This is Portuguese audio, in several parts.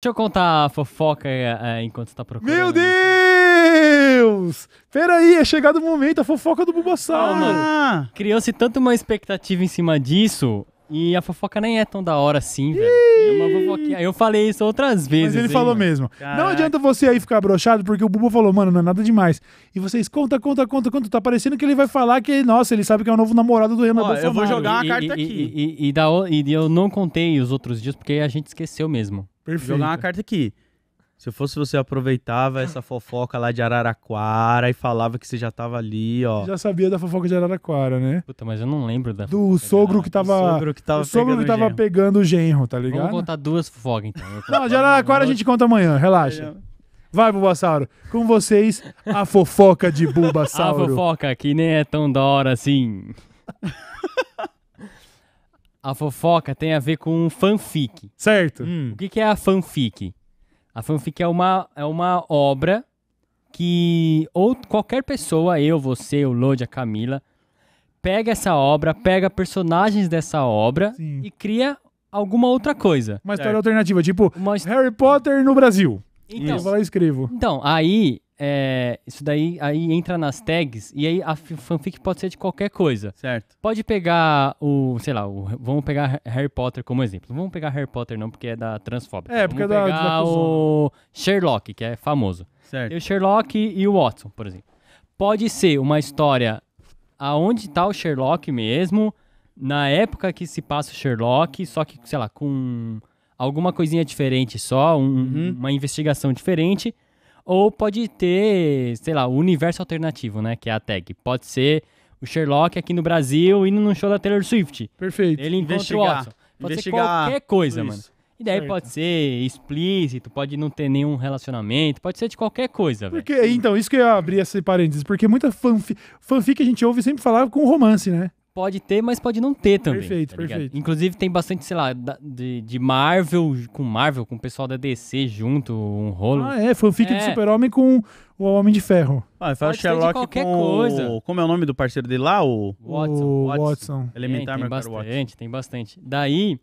Deixa eu contar a fofoca é, é, enquanto você tá procurando. Meu Deus! Peraí, é chegado o momento, a fofoca do bubo ah, ah, Criou-se tanto uma expectativa em cima disso, e a fofoca nem é tão da hora assim, velho. É uma fofoquinha. Eu falei isso outras vezes. Mas ele hein, falou mano. mesmo. Caraca. Não adianta você aí ficar brochado, porque o Bubu falou, mano, não é nada demais. E vocês conta, conta, conta, conta. Tá parecendo que ele vai falar que, nossa, ele sabe que é o novo namorado do Renan Bolsonaro. Eu vou jogar a carta e, aqui. E, e, da, e eu não contei os outros dias, porque a gente esqueceu mesmo. Perfeito. Jogar uma carta aqui. Se fosse você, aproveitava essa fofoca lá de Araraquara e falava que você já tava ali, ó. Já sabia da fofoca de Araraquara, né? Puta, mas eu não lembro da Do sogro que tava. sogro que tava, o sogro pegando, que tava o genro. pegando o genro, tá ligado? Vamos contar duas fofocas, então. Não, de Araraquara a gente conta amanhã, relaxa. Vai, Bulbasauro. Com vocês, a fofoca de A fofoca que nem é tão da hora assim. A fofoca tem a ver com um fanfic. Certo. Hum. O que, que é a fanfic? A fanfic é uma, é uma obra que ou qualquer pessoa, eu, você, o Lodi, a Camila, pega essa obra, pega personagens dessa obra Sim. e cria alguma outra coisa. Uma história certo. alternativa, tipo uma... Harry Potter no Brasil. Então, eu vou lá e escrevo. Então, aí é, isso daí aí entra nas tags e aí a fanfic pode ser de qualquer coisa. Certo. Pode pegar o, sei lá, o, vamos pegar Harry Potter como exemplo. Vamos pegar Harry Potter não, porque é da transfóbica. É, porque é vamos é da, pegar da o Sherlock, que é famoso. Certo. o Sherlock e o Watson, por exemplo. Pode ser uma história aonde tá o Sherlock mesmo, na época que se passa o Sherlock, só que, sei lá, com alguma coisinha diferente só, um, uhum. uma investigação diferente ou pode ter, sei lá, o universo alternativo, né? Que é a tag. Pode ser o Sherlock aqui no Brasil indo num show da Taylor Swift. Perfeito. Ele encontra o Watson. Pode ser qualquer coisa, mano. E daí certo. pode ser explícito, pode não ter nenhum relacionamento, pode ser de qualquer coisa, velho. Então, isso que eu abri esse parênteses, porque muita fanfic, fanfic a gente ouve sempre falar com romance, né? pode ter, mas pode não ter também. Perfeito, tá perfeito. Inclusive tem bastante, sei lá, de, de, Marvel com Marvel, com o pessoal da DC junto, um rolo. Ah, é, fanfic é. do Super-Homem com o Homem de Ferro. Ah, faz Sherlock qualquer com coisa. O, como é o nome do parceiro dele lá? O Watson. O Watson. Watson. Elementar, é, é, tem bastante, Watson. tem bastante. Daí,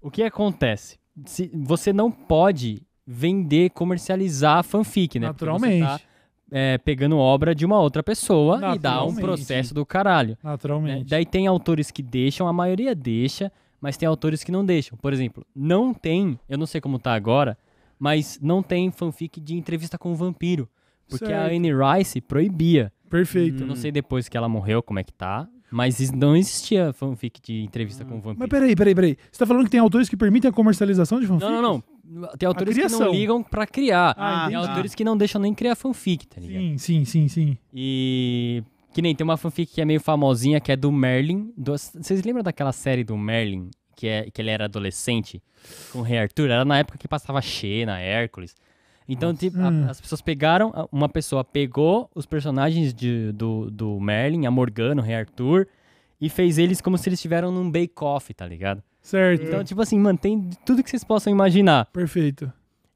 o que acontece? Se, você não pode vender, comercializar fanfic, né? Tá Naturalmente é, pegando obra de uma outra pessoa e dá um processo do caralho. Naturalmente. Né? Daí tem autores que deixam, a maioria deixa, mas tem autores que não deixam. Por exemplo, não tem, eu não sei como tá agora, mas não tem fanfic de entrevista com o um vampiro. Porque certo. a Anne Rice proibia. Perfeito. Hum. Não sei depois que ela morreu como é que tá. Mas não existia fanfic de entrevista ah. com o ah. vampiro. Mas peraí, peraí, peraí. Você tá falando que tem autores que permitem a comercialização de fanfic? Não, não, não. Tem autores que não ligam pra criar. Ah, tem autores que não deixam nem criar fanfic, tá ligado? Sim, sim, sim, sim. E. Que nem tem uma fanfic que é meio famosinha, que é do Merlin. Do... Vocês lembram daquela série do Merlin, que, é, que ele era adolescente, com o Rei Arthur? Era na época que passava Xena, Hércules. Então, tipo, a, hum. as pessoas pegaram, uma pessoa pegou os personagens de, do, do Merlin, a Morgana, o Rei Arthur, e fez eles como se eles estiveram num bake-off, tá ligado? Certo. Então, tipo assim, mantém tudo que vocês possam imaginar. Perfeito.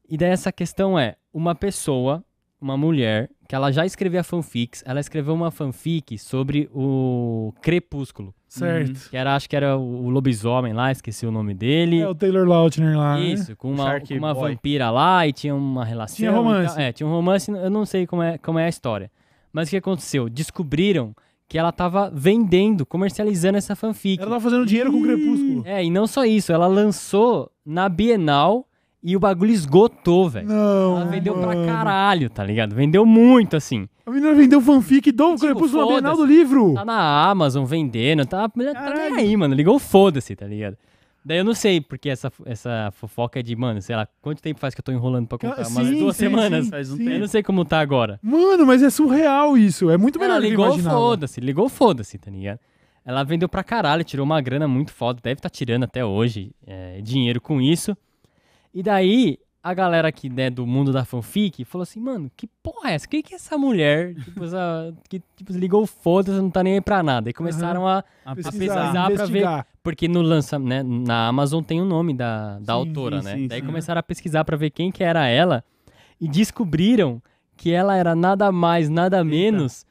E daí essa questão é, uma pessoa, uma mulher, que ela já escrevia fanfics, ela escreveu uma fanfic sobre o Crepúsculo. Certo. Uhum. Que era, acho que era o, lobisomem lá, esqueci o nome dele. É o Taylor Lautner lá, né? Isso, né? com uma, com uma vampira lá e tinha uma relação. Tinha romance. É, tinha um romance, eu não sei como é, como é a história. Mas o que aconteceu? Descobriram que ela tava vendendo, comercializando essa fanfic. Ela tava fazendo dinheiro com o Crepúsculo. É, e não só isso, ela lançou na Bienal e o bagulho esgotou, velho. Não. Ela vendeu mano. pra caralho, tá ligado? Vendeu muito, assim. A menina vendeu fanfic do tipo, Crepúsculo na Bienal do livro. Tá na Amazon vendendo, tá, tá nem aí, mano. Ligou foda-se, tá ligado? Daí eu não sei, porque essa, essa fofoca é de, mano, sei lá, quanto tempo faz que eu tô enrolando pra contar? Cara, Umas duas sim, semanas. Sim, faz um tempo. Eu não sei como tá agora. Mano, mas é surreal isso. É muito melhor Ela ligou, foda-se. Ligou, foda-se, tá ligado? Ela vendeu pra caralho, tirou uma grana muito foda. Deve tá tirando até hoje é, dinheiro com isso. E daí, a galera aqui, né, do mundo da fanfic, falou assim, mano, que porra é essa? Quem que é essa mulher? tipo, essa, que tipo, ligou foda-se, não tá nem aí pra nada. E começaram uhum. a, a, pesquisar, a pesquisar pra ver. Porque no lança, né, na Amazon tem o nome da, da sim, autora, sim, né? Sim, Daí começaram a pesquisar pra ver quem que era ela e descobriram que ela era nada mais, nada menos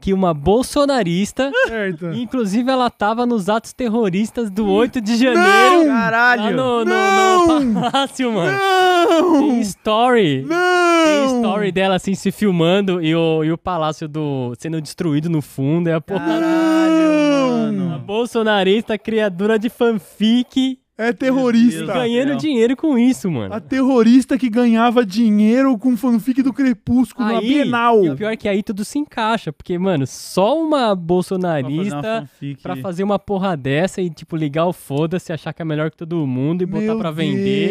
que uma bolsonarista, Certo. inclusive ela tava nos atos terroristas do 8 de janeiro. Não, Caralho. no, no, no Não! palácio, mano. Tem Não! story. Tem story dela assim se filmando e o, e o palácio do sendo destruído no fundo. É a porra. Caralho, mano. A bolsonarista, criadora de fanfic, é terrorista. Ganhando dinheiro com isso, mano. A terrorista que ganhava dinheiro com fanfic do Crepúsculo aí, na Bienal. E o pior é que aí tudo se encaixa, porque, mano, só uma bolsonarista pra fazer uma, fazer uma porra dessa e, tipo, ligar o foda-se, achar que é melhor que todo mundo e botar pra vender.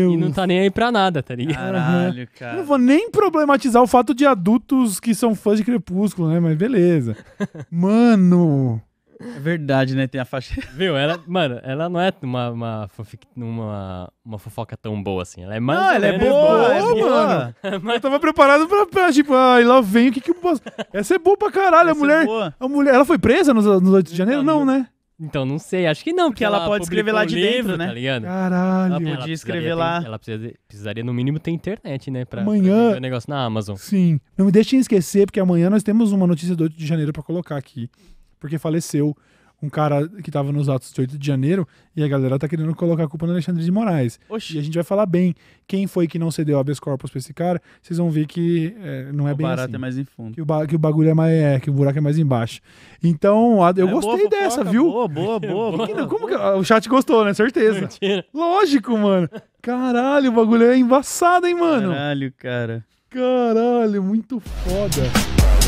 Deus. E não tá nem aí pra nada, tá ligado? Caralho, cara. Eu não vou nem problematizar o fato de adultos que são fãs de Crepúsculo, né? Mas beleza. mano. É verdade, né? Tem a faixa. Viu? Ela, mano, ela não é uma, uma, uma, uma fofoca tão boa assim. Ela é mais. Não, ela é boa, é assim. boa, mano. Mas... Eu é tava preparado pra, pra tipo, ai, lá vem o que que eu posso. Essa é boa pra caralho. a é mulher, a mulher. Ela foi presa nos, nos 8 de então, janeiro? não, né? Então, não sei, acho que não. Porque, porque ela, ela, pode escrever lá de livro, dentro, né? Tá ligado? Caralho. Ela podia escrever lá. Ter, ela precisaria, precisaria, no mínimo, ter internet, né? Pra, amanhã. Pra o negócio na Amazon. Sim. Não me deixem esquecer, porque amanhã nós temos uma notícia do 8 de janeiro pra colocar aqui porque faleceu um cara que estava nos atos de 8 de janeiro e a galera tá querendo colocar a culpa no Alexandre de Moraes. Oxi. E a gente vai falar bem quem foi que não cedeu habeas corpus pra esse cara. Vocês vão ver que é, não é o bem assim. É mais em fundo. Que o, que o bagulho é mais... É, que o buraco é mais embaixo. Então, a, eu é, gostei boa, dessa, viu? Boa, boa, boa. boa, boa como que, o chat gostou, né? Certeza. Mentira. Lógico, mano. Caralho, o bagulho é embaçado, hein, mano? Caralho, cara. Caralho, muito foda.